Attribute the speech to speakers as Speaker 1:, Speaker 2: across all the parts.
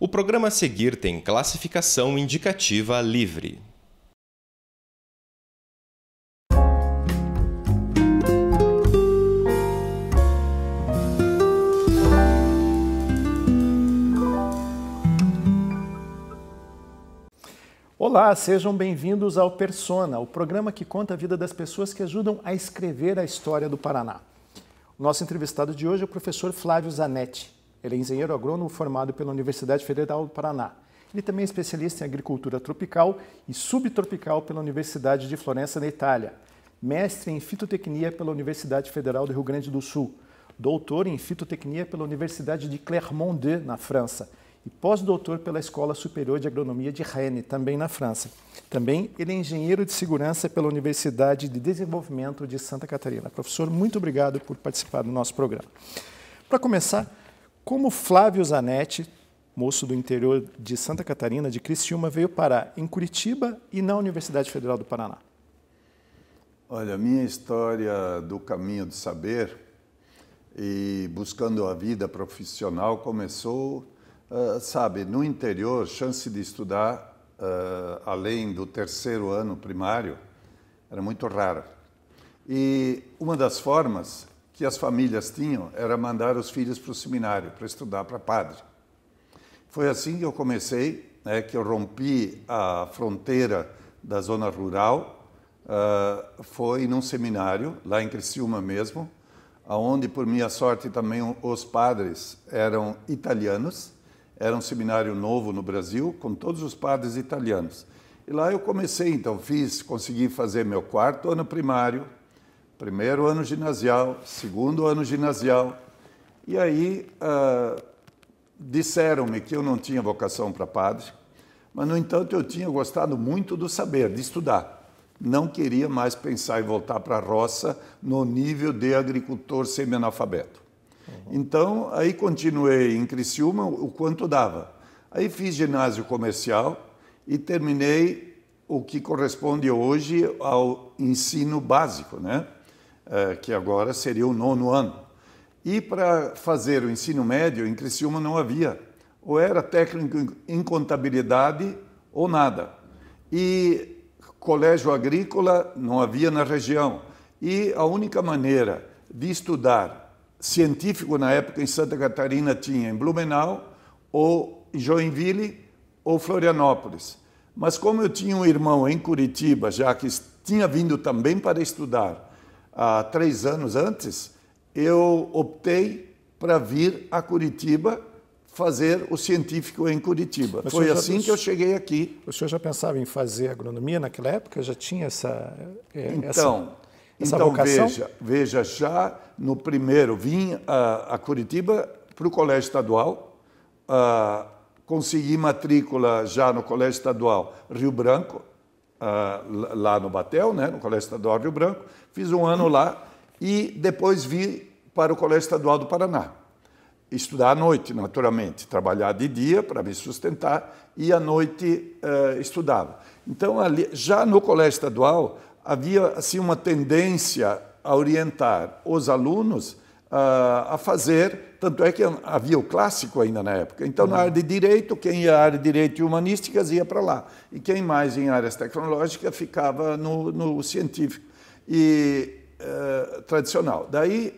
Speaker 1: O programa a seguir tem classificação indicativa livre. Olá, sejam bem-vindos ao Persona, o programa que conta a vida das pessoas que ajudam a escrever a história do Paraná. O nosso entrevistado de hoje é o professor Flávio Zanetti. Ele é engenheiro agrônomo formado pela Universidade Federal do Paraná. Ele também é especialista em agricultura tropical e subtropical pela Universidade de Florença, na Itália. Mestre em fitotecnia pela Universidade Federal do Rio Grande do Sul. Doutor em fitotecnia pela Universidade de Clermont-Deux, na França. E pós-doutor pela Escola Superior de Agronomia de Rennes, também na França. Também ele é engenheiro de segurança pela Universidade de Desenvolvimento de Santa Catarina. Professor, muito obrigado por participar do nosso programa. Para começar, como Flávio Zanetti, moço do interior de Santa Catarina, de Criciúma, veio parar em Curitiba e na Universidade Federal do Paraná?
Speaker 2: Olha, a minha história do caminho do saber e buscando a vida profissional começou, uh, sabe, no interior, chance de estudar uh, além do terceiro ano primário era muito rara. E uma das formas que as famílias tinham era mandar os filhos para o seminário, para estudar para padre. Foi assim que eu comecei, né, que eu rompi a fronteira da zona rural, uh, foi num seminário, lá em Criciúma mesmo, aonde por minha sorte também os padres eram italianos. Era um seminário novo no Brasil com todos os padres italianos. E lá eu comecei, então fiz, consegui fazer meu quarto ano primário, Primeiro ano ginasial, segundo ano ginasial. E aí uh, disseram-me que eu não tinha vocação para padre, mas, no entanto, eu tinha gostado muito do saber, de estudar. Não queria mais pensar em voltar para a roça no nível de agricultor semi-analfabeto. Uhum. Então, aí continuei em Criciúma o quanto dava. Aí fiz ginásio comercial e terminei o que corresponde hoje ao ensino básico, né? Eh, que agora seria o nono ano. E para fazer o ensino médio, em Criciúma não havia. Ou era técnico em contabilidade ou nada. E colégio agrícola não havia na região. E a única maneira de estudar científico na época em Santa Catarina tinha em Blumenau, ou em Joinville, ou Florianópolis. Mas como eu tinha um irmão em Curitiba, já que tinha vindo também para estudar, há três anos antes, eu optei para vir a Curitiba fazer o científico em Curitiba. Mas Foi assim
Speaker 1: já, que eu cheguei aqui. O senhor já pensava em fazer agronomia naquela época? Já tinha essa é, então
Speaker 2: essa, então vocação? veja veja já no primeiro vim a Curitiba para o colégio estadual, uh, consegui matrícula já no colégio estadual Rio Branco uh, lá no Batel, né, no colégio estadual Rio Branco, Fiz um ano lá e depois vim para o Colégio Estadual do Paraná. Estudar à noite, naturalmente, trabalhar de dia para me sustentar e à noite uh, estudava. Então, ali, já no Colégio Estadual, havia assim, uma tendência a orientar os alunos uh, a fazer, tanto é que havia o clássico ainda na época. Então, uhum. na área de direito, quem ia à área de direito e humanísticas ia para lá, e quem mais em áreas tecnológicas ficava no, no científico e uh, tradicional. Daí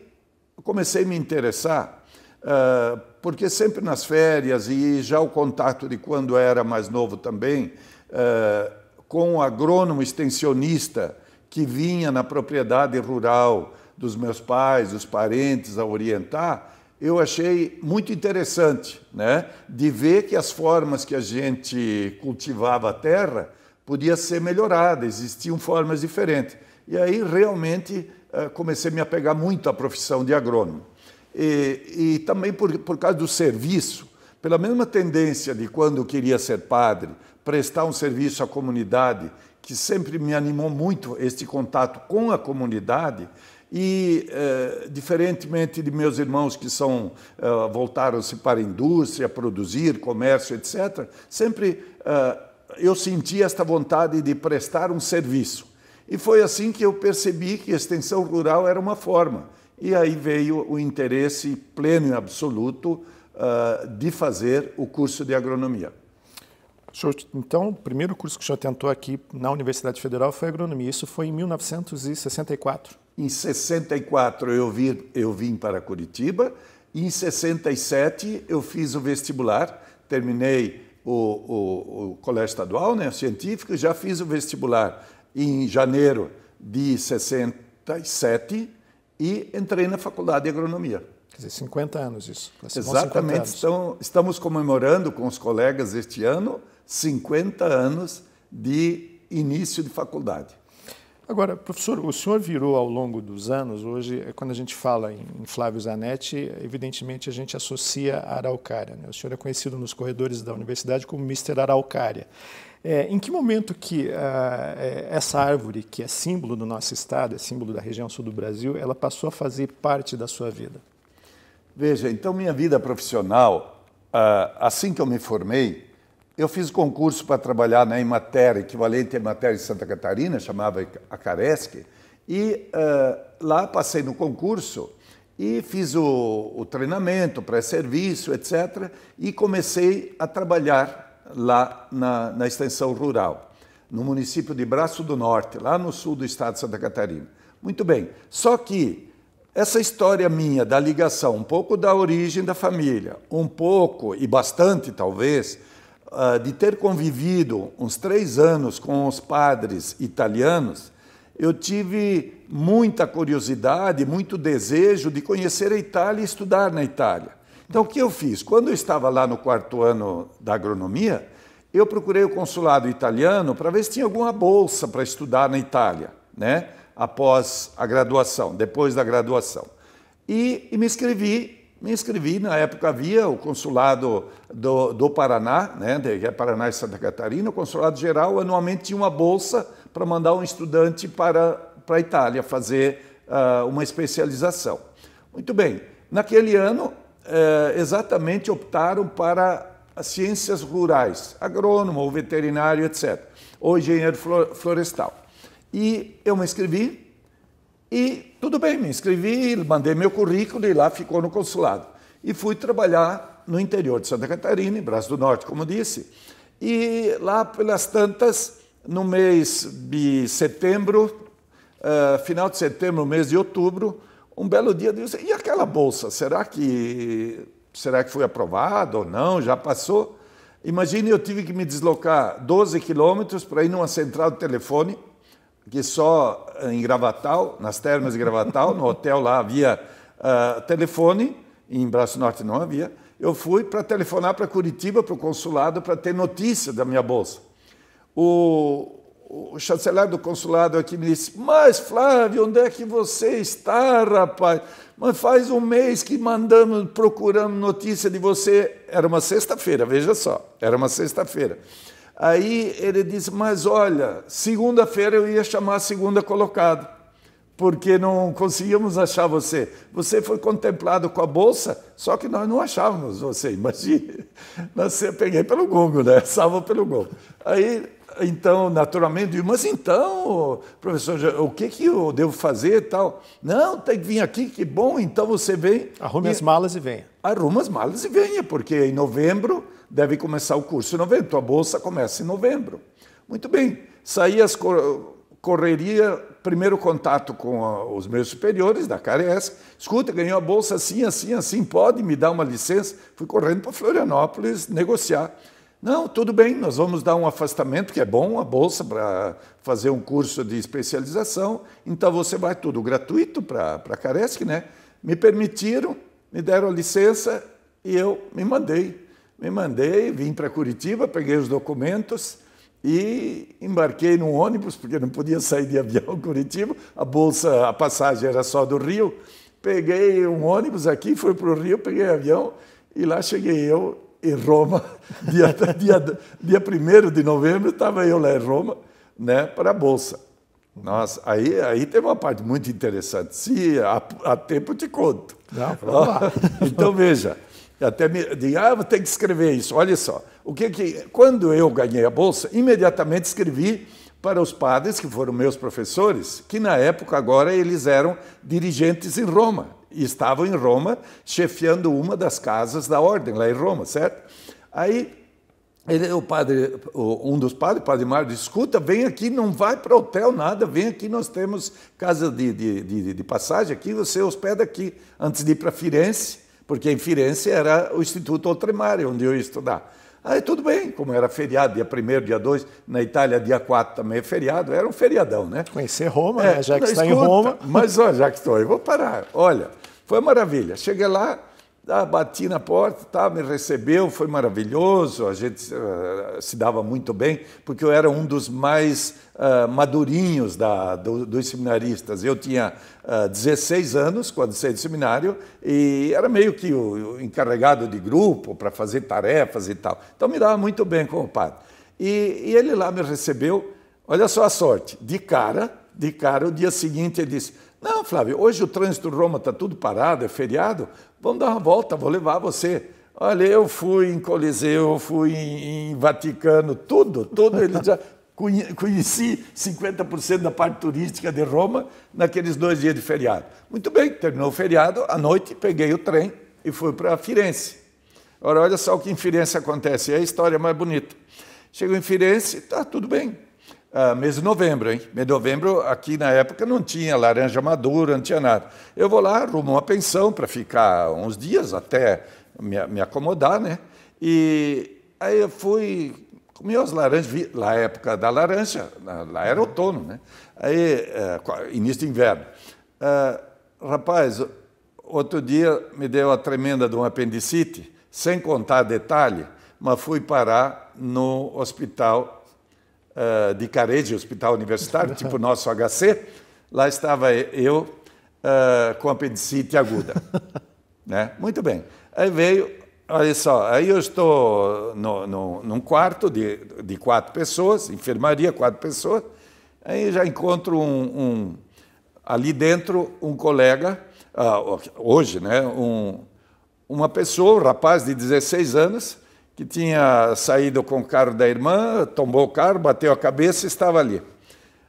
Speaker 2: comecei a me interessar, uh, porque sempre nas férias e já o contato de quando era mais novo também, uh, com o um agrônomo extensionista que vinha na propriedade rural dos meus pais, dos parentes, a orientar, eu achei muito interessante, né, de ver que as formas que a gente cultivava a terra podia ser melhorada, existiam formas diferentes. E aí realmente eh, comecei a me apegar muito à profissão de agrônomo. E, e também por, por causa do serviço, pela mesma tendência de quando eu queria ser padre, prestar um serviço à comunidade, que sempre me animou muito este contato com a comunidade, e eh, diferentemente de meus irmãos que são eh, voltaram-se para a indústria, produzir, comércio, etc., sempre eh, eu senti esta vontade de prestar um serviço. E foi assim que eu percebi que extensão rural era uma forma. E aí veio o interesse pleno e absoluto uh, de fazer o curso de agronomia.
Speaker 1: Então, o primeiro curso que o senhor tentou aqui na Universidade Federal foi agronomia. Isso foi em 1964.
Speaker 2: Em 64 eu vim, eu vim para Curitiba. Em 67 eu fiz o vestibular, terminei o, o, o colégio estadual, né, o científico, já fiz o vestibular em janeiro de 67 e entrei na Faculdade de Agronomia.
Speaker 1: Quer dizer, 50 anos isso.
Speaker 2: Exatamente. Anos. estamos comemorando com os colegas este ano 50 anos de início de faculdade.
Speaker 1: Agora, professor, o senhor virou ao longo dos anos, hoje, é, quando a gente fala em Flávio Zanetti, evidentemente a gente associa a Araucária. Né? O senhor é conhecido nos corredores da universidade como Mr. Araucária. É, em que momento que uh, essa árvore, que é símbolo do nosso estado, é símbolo da região sul do Brasil, ela passou a fazer parte da sua vida?
Speaker 2: Veja, então minha vida profissional, uh, assim que eu me formei, eu fiz concurso para trabalhar na Emater, equivalente à Emater de Santa Catarina, chamava a Caresc, e uh, lá passei no concurso e fiz o, o treinamento, pré-serviço, etc., e comecei a trabalhar lá na, na extensão rural, no município de Braço do Norte, lá no sul do estado de Santa Catarina. Muito bem, só que essa história minha da ligação, um pouco da origem da família, um pouco e bastante talvez ah, de ter convivido uns três anos com os padres italianos, eu tive muita curiosidade, muito desejo de conhecer a Itália e estudar na Itália. Então, o que eu fiz? Quando eu estava lá no quarto ano da agronomia, eu procurei o consulado italiano para ver se tinha alguma bolsa para estudar na Itália, né? após a graduação, depois da graduação. E, e me inscrevi me inscrevi, na época havia o consulado do, do Paraná, né, de é Paraná e Santa Catarina, o consulado geral anualmente tinha uma bolsa para mandar um estudante para, para a Itália fazer uh, uma especialização. Muito bem, naquele ano uh, exatamente optaram para as ciências rurais, agrônomo ou veterinário, etc., ou engenheiro florestal. E eu me inscrevi, e tudo bem, me inscrevi, mandei meu currículo e lá ficou no consulado. E fui trabalhar no interior de Santa Catarina, em Braço do Norte, como disse. E lá pelas tantas, no mês de setembro, uh, final de setembro, mês de outubro, um belo dia disse, e aquela bolsa, será que será que foi aprovada ou não? Já passou? Imagine, eu tive que me deslocar 12 quilômetros para ir numa central de telefone que só eh, em Gravatal, nas termas de Gravatal, no hotel lá havia uh, telefone, em Braço Norte não havia. Eu fui para telefonar para Curitiba, para o consulado, para ter notícia da minha bolsa. O, o chanceler do consulado aqui me disse: Mas Flávio, onde é que você está, rapaz? Mas faz um mês que mandamos, procuramos notícia de você. Era uma sexta-feira, veja só, era uma sexta-feira. Aí ele disse: Mas olha, segunda-feira eu ia chamar a segunda colocado, porque não conseguíamos achar você. Você foi contemplado com a bolsa, só que nós não achávamos você, imagina. Nós peguei pelo gongo, né? Salvo pelo gongo. Aí, então, naturalmente, eu, mas então, professor, o que, que eu devo fazer e tal? Não, tem que vir aqui, que bom, então você vem. Arrume e... as malas e venha. Arruma as malas e venha, porque em novembro deve começar o curso em novembro, tua bolsa começa em novembro. Muito bem, saí as correria, primeiro contato com a, os meus superiores da Cares, escuta, ganhou a bolsa assim, assim, assim, pode me dar uma licença? Fui correndo para Florianópolis negociar. Não, tudo bem, nós vamos dar um afastamento, que é bom, a bolsa para fazer um curso de especialização, então você vai tudo gratuito para a Caresc, né? Me permitiram, me deram a licença e eu me mandei me mandei, vim para Curitiba, peguei os documentos e embarquei num ônibus, porque não podia sair de avião Curitiba, a bolsa, a passagem era só do Rio. Peguei um ônibus aqui, fui para o Rio, peguei avião e lá cheguei eu em Roma, dia, dia, dia 1 de novembro, estava eu lá em Roma, né, para a Bolsa. Nossa, aí, aí tem uma parte muito interessante. Se há, há tempo, te conto. Não, então, veja, eu até me digo, ah, vou ter que escrever isso. Olha só, o que que quando eu ganhei a bolsa, imediatamente escrevi para os padres que foram meus professores, que na época agora eles eram dirigentes em Roma e estavam em Roma chefiando uma das casas da ordem lá em Roma, certo? Aí ele, o padre, um dos padres, o padre Mário, disse, escuta, vem aqui, não vai para hotel, nada, vem aqui, nós temos casa de, de, de, de passagem aqui, você hospeda aqui, antes de ir para Firenze porque em Firenze era o Instituto Oltremare, onde eu ia estudar. Aí tudo bem, como era feriado, dia 1 dia 2, na Itália dia 4 também é feriado, era um feriadão, né? Conhecer Roma, é, né? já que está escuta, em Roma. Mas olha, já que estou, aí, vou parar. Olha, foi uma maravilha. Cheguei lá, ah, bati na porta, tá, me recebeu, foi maravilhoso, a gente uh, se dava muito bem, porque eu era um dos mais uh, madurinhos da, do, dos seminaristas. Eu tinha uh, eh, 16 anos quando saí do seminário e era meio que o, o encarregado de grupo para fazer tarefas e tal. Então me dava muito bem com o padre. E, e ele lá me recebeu, olha só a sorte, de cara, de cara, o dia seguinte ele disse não, Flávio, hoje o trânsito em Roma está tudo parado, é feriado, vamos dar uma volta, vou levar você. Olha, eu fui em Coliseu, eu fui em, em Vaticano, tudo, tudo, ele já conheci 50% da parte turística de Roma naqueles dois dias de feriado. Muito bem, terminou o feriado, à noite peguei o trem e fui para Firenze. Agora, olha só o que em Firenze acontece, é a história mais bonita. Chego em Firenze, tá tudo bem, Uh, mês de novembro, hein? Mês de novembro, aqui na época, não tinha laranja madura, não tinha nada. Eu vou lá, arrumo uma pensão para ficar uns dias até me, me, acomodar, né? E aí eu fui, comi as laranjas, vi, época da laranja, lá era outono, né? Aí, uh, início de inverno. Uh, rapaz, outro dia me deu a tremenda de um apendicite, sem contar detalhe, mas fui parar no hospital uh, de Carede, Hospital Universitário, tipo nosso HC, lá estava eu uh, com apendicite aguda. né? Muito bem. Aí veio, olha só, aí eu estou no, no, num quarto de, de quatro pessoas, enfermaria, quatro pessoas, aí já encontro um, um ali dentro um colega, uh, hoje, né, um, uma pessoa, um rapaz de 16 anos, que tinha saído com o carro da irmã, tombou o carro, bateu a cabeça e estava ali.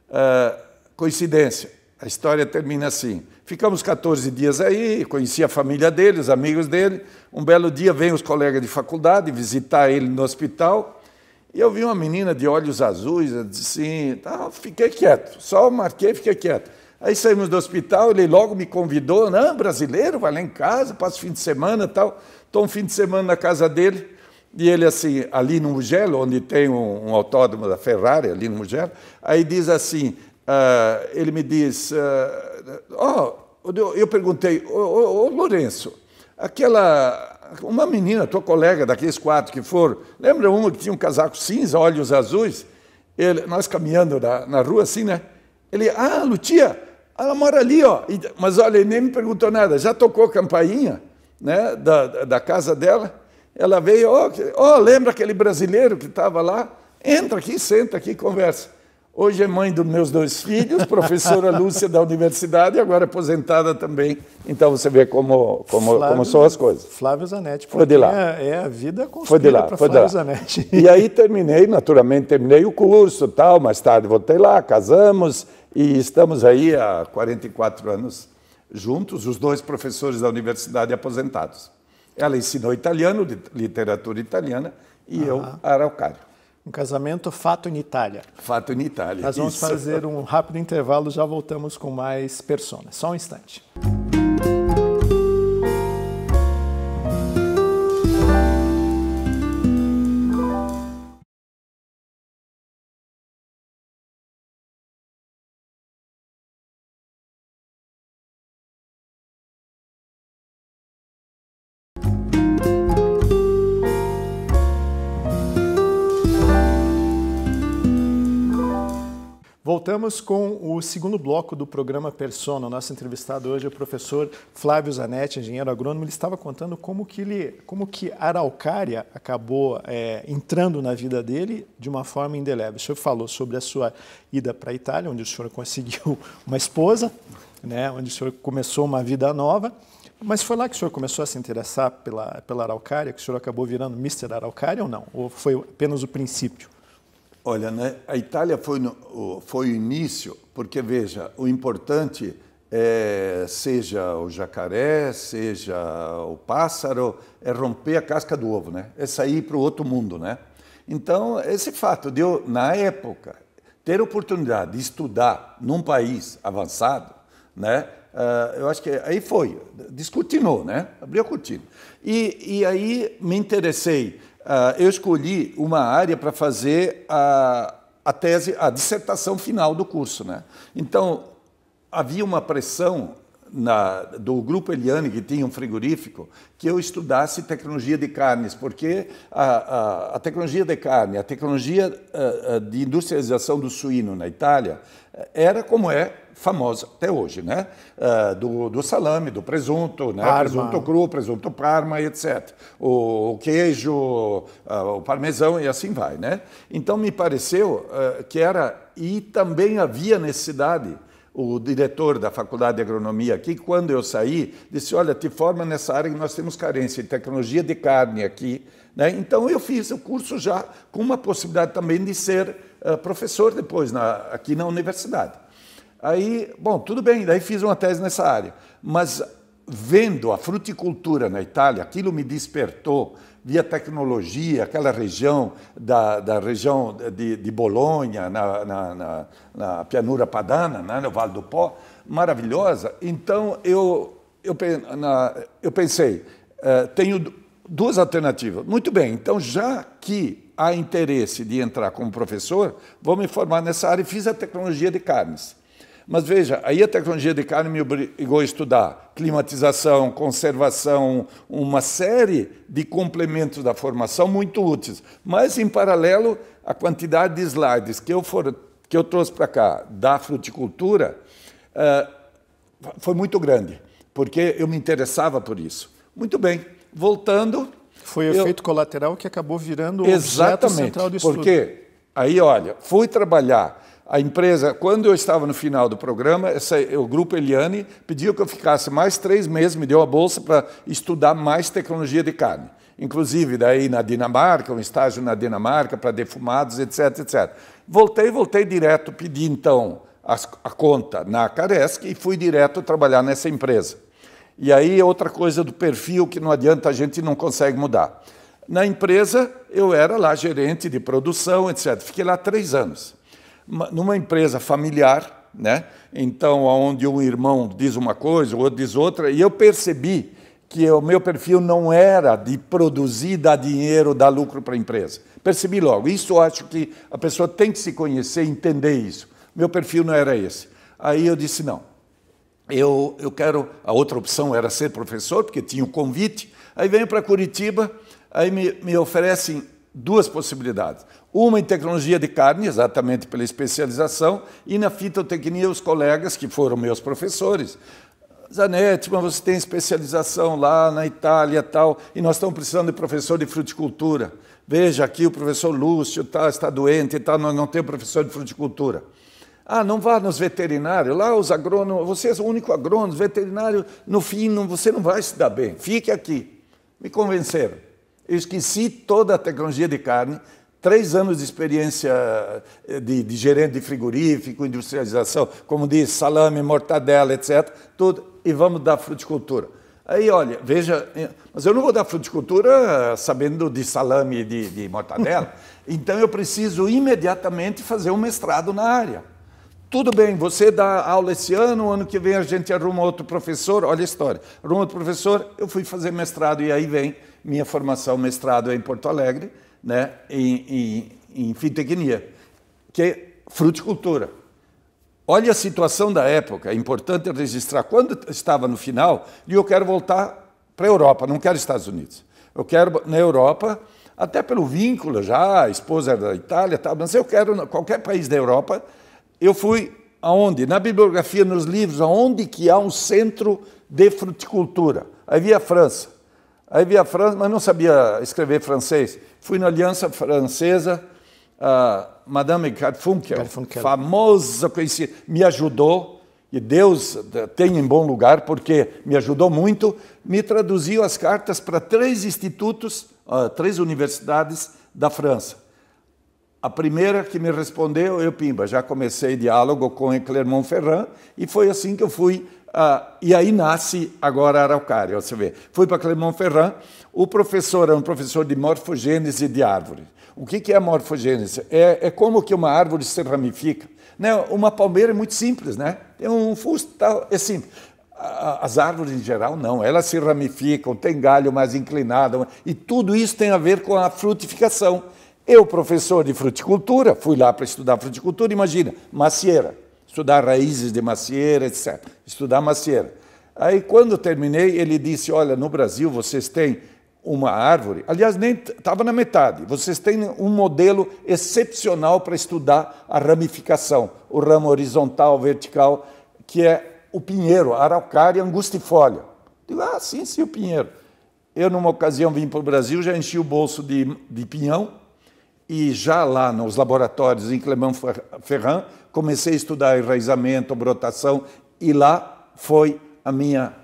Speaker 2: Uh, coincidência, a história termina assim. Ficamos 14 dias aí, conheci a família dele, os amigos dele. Um belo dia vem os colegas de faculdade visitar ele no hospital. E eu vi uma menina de olhos azuis, eu disse assim, tá, fiquei quieto, só marquei, fiquei quieto. Aí saímos do hospital, ele logo me convidou, não, brasileiro, vai lá em casa, passa o fim de semana tal. Estou um fim de semana na casa dele. E ele assim, ali no Mugello, onde tem um, um autódromo da Ferrari, ali no Mugello, aí diz assim, uh, ele me diz, uh, oh, eu perguntei, ô oh, oh, Lourenço, aquela, uma menina, tua colega daqueles quatro que foram, lembra uma que tinha um casaco cinza, olhos azuis? Ele, nós caminhando na, na rua assim, né? Ele, ah, Lutia, ela mora ali, ó. E, mas olha, ele nem me perguntou nada, já tocou a campainha né, da, da casa dela? Ela veio, ó, oh, oh, lembra aquele brasileiro que estava lá? Entra aqui, senta aqui, conversa. Hoje é mãe dos meus dois filhos, professora Lúcia da universidade agora aposentada também. Então você vê como, como, Flávio, como são as coisas.
Speaker 1: Flávio Zanetti.
Speaker 2: Foi de lá.
Speaker 1: É, é a vida construída para Flávio Zanetti. E aí
Speaker 2: terminei, naturalmente, terminei o curso tal, mais tarde voltei lá, casamos e estamos aí há 44 anos juntos, os dois professores da universidade aposentados. Ela ensinou italiano, literatura italiana, e uhum. eu araucário.
Speaker 1: Um casamento fato em Itália.
Speaker 2: Fato em Itália. Nós vamos Isso. fazer
Speaker 1: um rápido intervalo, já voltamos com mais personas. Só um instante. voltamos com o segundo bloco do programa Persona. O nosso entrevistado hoje é o professor Flávio Zanetti, engenheiro agrônomo. Ele estava contando como que, ele, como que araucária acabou é, entrando na vida dele de uma forma indelével. O senhor falou sobre a sua ida para a Itália, onde o senhor conseguiu uma esposa, né, onde o senhor começou uma vida nova. Mas foi lá que o senhor começou a se interessar pela, pela araucária, que o senhor acabou virando Mr. Araucária ou não? Ou foi apenas o
Speaker 2: princípio? Olha, né, a Itália foi, no, foi o início, porque veja, o importante é, seja o jacaré, seja o pássaro, é romper a casca do ovo, né? É sair para o outro mundo, né? Então, esse fato de eu, na época, ter oportunidade de estudar num país avançado, né? Uh, eu acho que aí foi, descortinou, né? Abriu a cortina. E, e aí me interessei Uh, eu escolhi uma área para fazer a, a tese, a dissertação final do curso. Né? Então, havia uma pressão na, do grupo Eliane, que tinha um frigorífico, que eu estudasse tecnologia de carnes, porque a, a, a tecnologia de carne, a tecnologia ah, ah, de industrialização do suíno na Itália, eh, era como é famosa até hoje, né? Uh, do, do, salame, do presunto, né? Parma. Presunto cru, presunto parma, etc. O, o queijo, uh, o parmesão e assim vai, né? Então me pareceu uh, que era e também havia necessidade o diretor da Faculdade de Agronomia aqui, quando eu saí, disse: Olha, te forma nessa área que nós temos carência em tecnologia de carne aqui. Né? Então, eu fiz o curso já com uma possibilidade também de ser uh, professor depois na, aqui na universidade. Aí, bom, tudo bem, daí fiz uma tese nessa área. Mas vendo a fruticultura na Itália, aquilo me despertou via tecnologia, aquela região da, da região de, de Bolonha, na, na, na, na Pianura Padana, né, no Vale do Pó, maravilhosa. Então, eu, eu, na, eu pensei, eh, tenho duas alternativas. Muito bem, então, já que há interesse de entrar como professor, vou me formar nessa área e fiz a tecnologia de carnes. Mas veja, aí a tecnologia de carne me obrigou a estudar climatização, conservação, uma série de complementos da formação muito úteis. Mas, em paralelo, a quantidade de slides que eu, for, que eu trouxe para cá da fruticultura eh, foi muito grande, porque eu me interessava por isso.
Speaker 1: Muito bem, voltando. Foi o efeito colateral que acabou virando o objeto central do estudo. Porque,
Speaker 2: aí olha, fui trabalhar a empresa, quando eu estava no final do programa, essa, o grupo Eliane pediu que eu ficasse mais três meses, me deu a bolsa para estudar mais tecnologia de carne. Inclusive, daí na Dinamarca, um estágio na Dinamarca para defumados, etc, etc. Voltei, voltei direto, pedi então a, a conta na Caresc e fui direto trabalhar nessa empresa. E aí outra coisa do perfil que não adianta, a gente não consegue mudar. Na empresa, eu era lá gerente de produção, etc. Fiquei lá três anos numa empresa familiar, né? Então, onde um irmão diz uma coisa, o outro diz outra, e eu percebi que o meu perfil não era de produzir, dar dinheiro, dar lucro para a empresa. Percebi logo. Isso eu acho que a pessoa tem que se conhecer, entender isso. Meu perfil não era esse. Aí eu disse: não, eu, eu quero. A outra opção era ser professor, porque tinha um convite. Aí venho para Curitiba, aí me, me oferecem duas possibilidades. Uma em tecnologia de carne, exatamente pela especialização, e na fitotecnia, os colegas que foram meus professores. Zanetti, mas você tem especialização lá na Itália tal, e nós estamos precisando de professor de fruticultura. Veja aqui, o professor Lúcio tá, está doente e tal, nós não temos professor de fruticultura. Ah, não vá nos veterinários, lá os agrônomos, você é o único agrônomo, veterinário, no fim não, você não vai se dar bem, fique aqui. Me convenceram. Eu esqueci toda a tecnologia de carne, três anos de experiência eh, de, de, gerente de frigorífico, industrialização, como diz, salame, mortadela, etc. Tudo, e vamos dar fruticultura. Aí, olha, veja, eh, mas eu não vou dar fruticultura eh, sabendo de salame e de, de mortadela, então eu preciso imediatamente fazer um mestrado na área. Tudo bem, você dá aula esse ano, ano que vem a gente arruma outro professor, olha a história, arruma outro professor, eu fui fazer mestrado e aí vem minha formação, mestrado é em Porto Alegre, né, em, em, em fitotecnia, que é fruticultura. Olha a situação da época, é importante registrar. Quando estava no final, e eu quero voltar para a Europa, não quero Estados Unidos. Eu quero na Europa, até pelo vínculo já, a esposa era é da Itália, tal, mas eu quero qualquer país da Europa. Eu fui aonde? Na bibliografia, nos livros, aonde que há um centro de fruticultura. Havia a França, Aí vi a França, mas não sabia escrever francês. Fui na Aliança Francesa, a Madame Garfunkel, é Garfunkel. famosa conhecida, me ajudou, e Deus eh, tem em bom lugar, porque me ajudou muito, me traduziu as cartas para três institutos, ah, três universidades da França. A primeira que me respondeu, eu, Pimba, já comecei diálogo com Clermont Ferrand e foi assim que eu fui. Uh, e aí nasce agora a Araucária, você vê. Fui para Clermont Ferrand, o professor é um professor de morfogênese de árvores. O que é a morfogênese? É, é como que uma árvore se ramifica. Né? Uma palmeira é muito simples, né? Tem um fusto tal, é simples. As árvores em geral não, elas se ramificam, tem galho mais inclinado, e tudo isso tem a ver com a frutificação. Eu, professor de fruticultura, fui lá para estudar fruticultura, imagina, macieira, estudar raízes de macieira, etc. Estudar macieira. Aí, quando terminei, ele disse: Olha, no Brasil vocês têm uma árvore, aliás, nem estava na metade, vocês têm um modelo excepcional para estudar a ramificação, o ramo horizontal, vertical, que é o pinheiro, araucária angustifolia. Digo, ah, sim, sim, o pinheiro. Eu, numa ocasião, vim para o Brasil, já enchi o bolso de, de pinhão, e já lá nos laboratórios em Clément Ferrand comecei a estudar enraizamento, brotação e lá foi a minha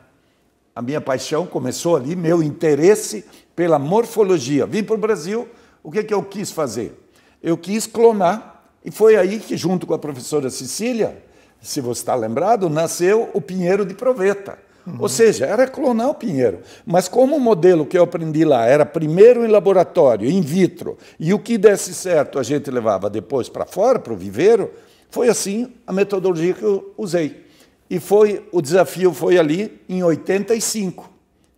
Speaker 2: a minha paixão começou ali, meu interesse pela morfologia. Vim para o Brasil, o que, que eu quis fazer? Eu quis clonar, e foi aí que, junto com a professora Cecília, se você está lembrado, nasceu o Pinheiro de Proveta. Uhum. Ou seja, era clonar o pinheiro. Mas como o modelo que eu aprendi lá era primeiro em laboratório, in vitro, e o que desse certo a gente levava depois para fora, para o viveiro, foi assim a metodologia que eu usei. E foi o desafio foi ali em 85.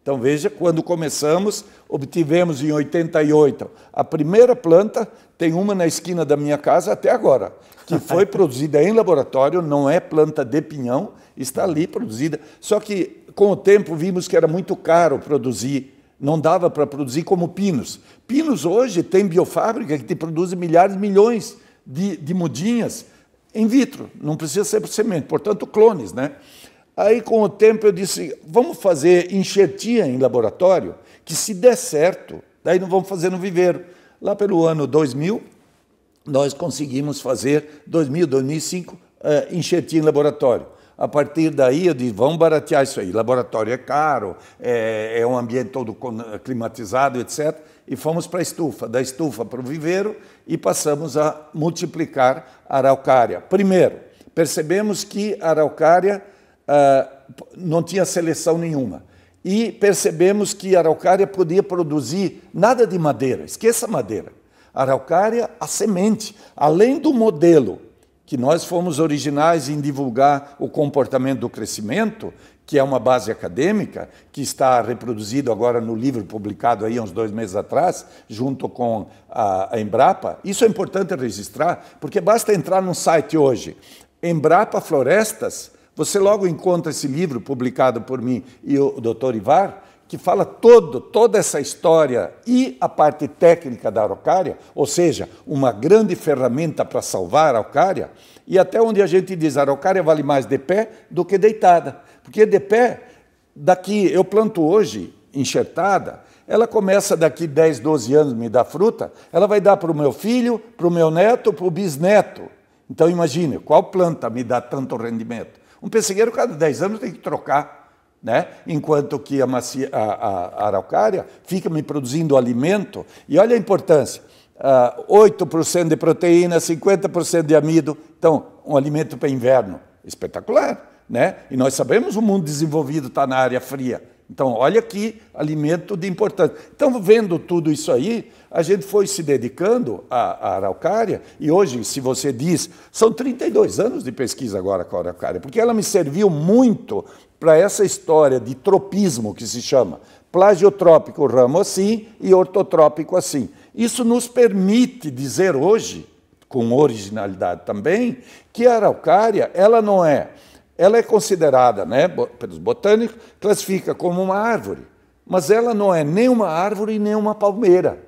Speaker 2: Então veja, quando começamos, obtivemos em 88 a primeira planta, tem uma na esquina da minha casa até agora, que foi produzida em laboratório, não é planta de pinhão, está ali produzida. Só que com o tempo, vimos que era muito caro produzir, não dava para produzir como pinos. Pinos hoje tem biofábrica que te produz milhares, milhões de, de mudinhas in vitro, não precisa ser por semente, portanto, clones. Né? Aí, com o tempo, eu disse: vamos fazer enxertia em laboratório, que se der certo, daí não vamos fazer no viveiro. Lá pelo ano 2000, nós conseguimos fazer, 2000, 2005, eh, enxertia em laboratório a partir daí eu disse, vamos baratear isso aí. Laboratório é caro, é, é um ambiente todo climatizado, etc. E fomos para a estufa, da estufa para o viveiro e passamos a multiplicar a araucária. Primeiro, percebemos que a araucária ah, não tinha seleção nenhuma. E percebemos que a araucária podia produzir nada de madeira, esqueça madeira. A araucária, a semente, além do modelo que nós fomos originais em divulgar o comportamento do crescimento, que é uma base acadêmica, que está reproduzido agora no livro publicado aí uns dois meses atrás, junto com a, Embrapa. Isso é importante registrar, porque basta entrar no site hoje, Embrapa Florestas, você logo encontra esse livro publicado por mim e o Dr. Ivar, que fala todo, toda essa história e a parte técnica da araucária, ou seja, uma grande ferramenta para salvar a araucária, e até onde a gente diz a araucária vale mais de pé do que deitada, porque de pé, daqui eu planto hoje enxertada, ela começa daqui 10, 12 anos me dar fruta, ela vai dar para o meu filho, para o meu neto, para o bisneto. Então imagine, qual planta me dá tanto rendimento? Um pessegueiro, cada 10 anos, tem que trocar né? enquanto que a, macia, a, a, a araucária fica me produzindo alimento. E olha a importância: uh, ah, 8% de proteína, 50% de amido. Então, um alimento para inverno. Espetacular. Né? E nós sabemos o mundo desenvolvido está na área fria. Então, olha que alimento de importância. Então, vendo tudo isso aí, a gente foi se dedicando à, à, araucária, e hoje, se você diz, são 32 anos de pesquisa agora com a araucária, porque ela me serviu muito para essa história de tropismo que se chama. Plagiotrópico ramo assim e ortotrópico assim. Isso nos permite dizer hoje, com originalidade também, que a araucária ela não é ela é considerada, né, pelos botânicos, classifica como uma árvore, mas ela não é nem uma árvore nem uma palmeira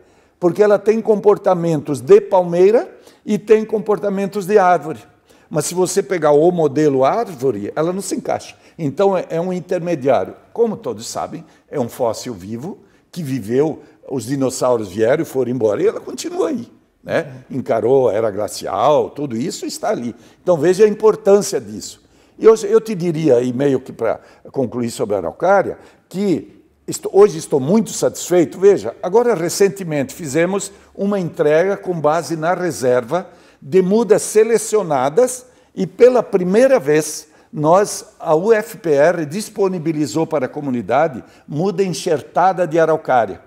Speaker 2: porque ela tem comportamentos de palmeira e tem comportamentos de árvore. Mas se você pegar o modelo árvore, ela não se encaixa. Então é, é um intermediário. Como todos sabem, é um fóssil vivo que viveu, os dinossauros vieram e foram embora, e ela continua aí. Né? Encarou a era glacial, tudo isso está ali. Então veja a importância disso. Eu, eu te diria, e meio que para concluir sobre a araucária, que hoje estou muito satisfeito. Veja, agora recentemente fizemos uma entrega com base na reserva de mudas selecionadas e pela primeira vez nós a UFPR disponibilizou para a comunidade muda enxertada de araucária.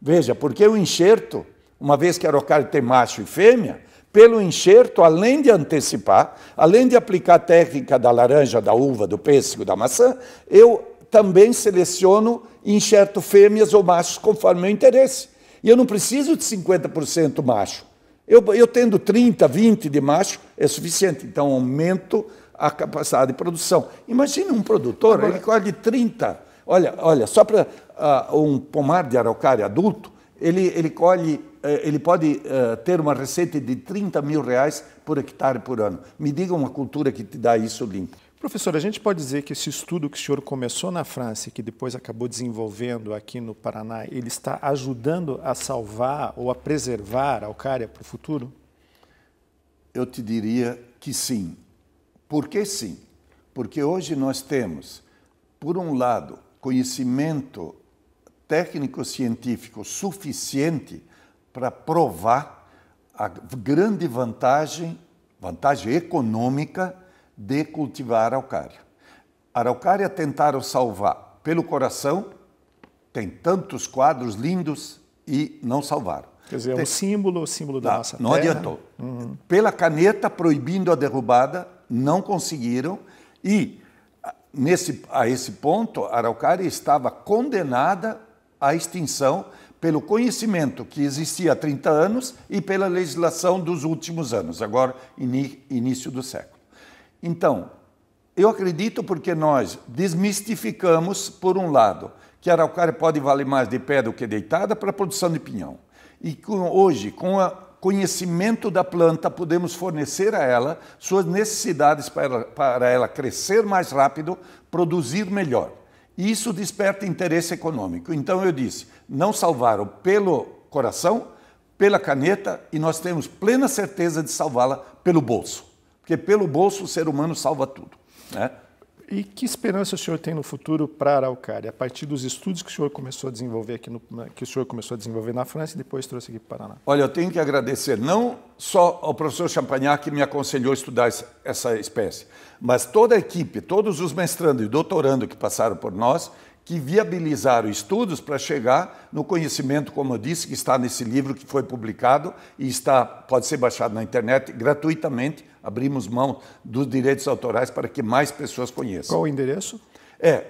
Speaker 2: Veja, porque o enxerto, uma vez que a araucária tem macho e fêmea, pelo enxerto, além de antecipar, além de aplicar a técnica da laranja, da uva, do pêssego, da maçã, eu também seleciono enxerto fêmeas ou machos conforme meu interesse. E eu não preciso de 50% macho. Eu, eu tendo 30, 20 de macho é suficiente. Então, aumento a capacidade de produção. Imagina um produtor, Agora, ele colhe 30. Olha, olha só para uh, ah, um pomar de araucária adulto, ele, ele colhe eh, ele pode uh, ter uma receita de 30 mil reais por hectare por ano. Me diga uma cultura que te dá isso limpo. Professor,
Speaker 1: a gente pode dizer que esse estudo que o senhor começou na França e que depois acabou desenvolvendo aqui no Paraná, ele está ajudando a salvar ou a preservar a Alcária para o futuro?
Speaker 2: Eu te diria que sim. Por que sim? Porque hoje nós temos, por um lado, conhecimento técnico-científico suficiente para provar a grande vantagem, vantagem econômica, de cultivar araucária. Araucária tentaram salvar pelo coração, tem tantos quadros lindos e não salvaram. Quer dizer, tem... é um símbolo, o símbolo da não, nossa não terra. Não adiantou. Uhum. Pela caneta, proibindo a derrubada, não conseguiram e nesse, a esse ponto, a Araucária estava condenada à extinção pelo conhecimento que existia há 30 anos e pela legislação dos últimos anos, agora início do século. Então, eu acredito porque nós desmistificamos, por um lado, que a araucária pode valer mais de pé do que deitada para a produção de pinhão. E com, hoje, com o conhecimento da planta, podemos fornecer a ela suas necessidades para ela, para ela crescer mais rápido, produzir melhor. Isso desperta interesse econômico. Então eu disse, não salvaram pelo coração, pela caneta e nós temos plena certeza de salvá-la pelo bolso. Porque pelo bolso o ser humano salva tudo. Né?
Speaker 1: E que esperança o senhor tem no futuro para a Araucária, a partir dos estudos que o senhor começou a desenvolver aqui no, que o senhor começou a desenvolver na França e depois trouxe aqui para o Paraná?
Speaker 2: Olha, eu tenho que agradecer não só ao professor Champagnat que me aconselhou a estudar essa espécie, mas toda a equipe, todos os mestrando e doutorando que passaram por nós, que viabilizaram estudos para chegar no conhecimento, como eu disse, que está nesse livro que foi publicado e está pode ser baixado na internet gratuitamente abrimos mão dos direitos autorais para que mais pessoas conheçam. Qual o endereço? É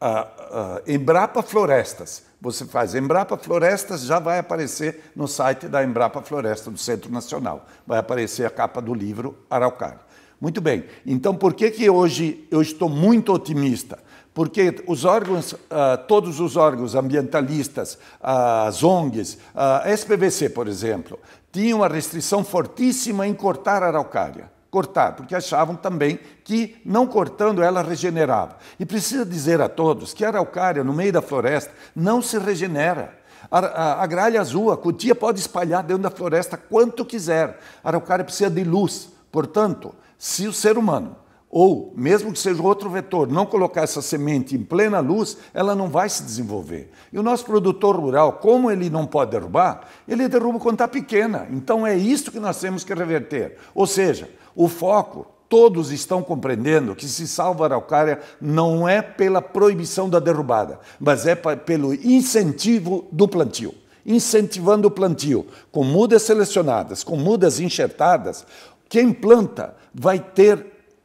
Speaker 2: a, a Embrapa Florestas. Você faz Embrapa Florestas, já vai aparecer no site da Embrapa Floresta do Centro Nacional. Vai aparecer a capa do livro Araucária. Muito bem. Então, por que, que hoje eu estou muito otimista? Porque os órgãos, ah, todos os órgãos ambientalistas, as ONGs, a SPVC, por exemplo, tinham uma restrição fortíssima em cortar araucária cortar, porque achavam também que não cortando ela regenerava. E precisa dizer a todos que a araucária no meio da floresta não se regenera. A, a, a gralha azul, a cutia pode espalhar dentro da floresta quanto quiser. A araucária precisa de luz. Portanto, se o ser humano ou mesmo que seja outro vetor, não colocar essa semente em plena luz, ela não vai se desenvolver. E o nosso produtor rural, como ele não pode derrubar, ele derruba quando está pequena. Então é isso que nós temos que reverter. Ou seja, o foco. Todos estão compreendendo que se salva a araucária não é pela proibição da derrubada, mas é pelo incentivo do plantio incentivando o plantio, com mudas selecionadas, com mudas enxertadas, quem planta vai ter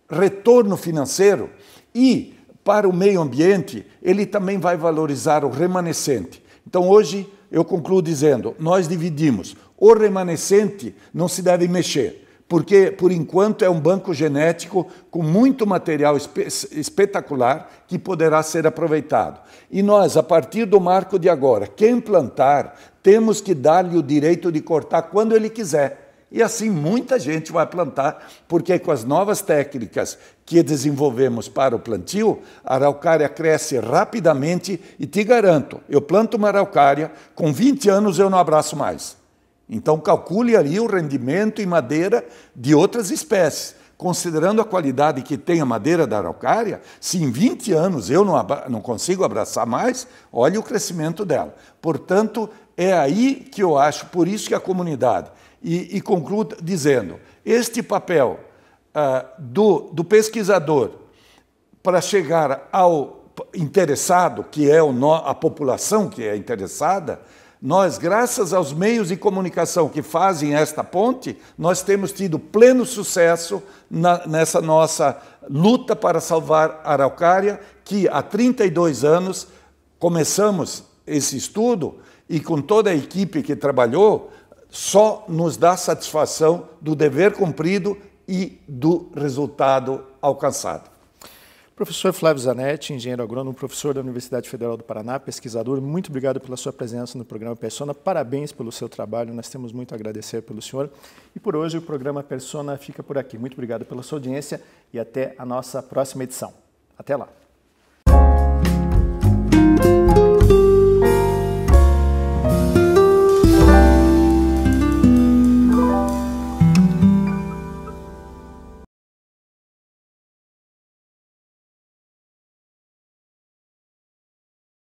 Speaker 2: retorno financeiro e, para o meio ambiente, ele também vai valorizar o remanescente. Então, hoje, eu concluo dizendo: nós dividimos. O remanescente não se deve mexer porque por enquanto é um banco genético com muito material espetacular que poderá ser aproveitado. E nós, a partir do marco de agora, quem plantar, temos que dar-lhe o direito de cortar quando ele quiser. E assim muita gente vai plantar, porque com as novas técnicas que desenvolvemos para o plantio, a araucária cresce rapidamente e te garanto, eu planto uma araucária, com 20 anos eu não abraço mais. Então, calcule ali o rendimento em madeira de outras espécies. Considerando a qualidade que tem a madeira da araucária, se em 20 anos eu não, não consigo abraçar mais, olhe o crescimento dela. Portanto, é aí que eu acho, por isso que a comunidade. E, e concluo dizendo: este papel ah, do, do pesquisador para chegar ao interessado, que é a população que é interessada, nós, graças aos meios de comunicação que fazem esta ponte, nós temos tido pleno sucesso na, nessa nossa luta para salvar a Araucária, que há 32 anos começamos esse estudo e com toda a equipe que trabalhou, só nos dá satisfação do dever cumprido e do resultado alcançado.
Speaker 1: Professor Flávio Zanetti, engenheiro agrônomo, professor da Universidade Federal do Paraná, pesquisador, muito obrigado pela sua presença no programa Persona. Parabéns pelo seu trabalho, nós temos muito a agradecer pelo senhor. E por hoje o programa Persona fica por aqui. Muito obrigado pela sua audiência e até a nossa próxima edição. Até lá.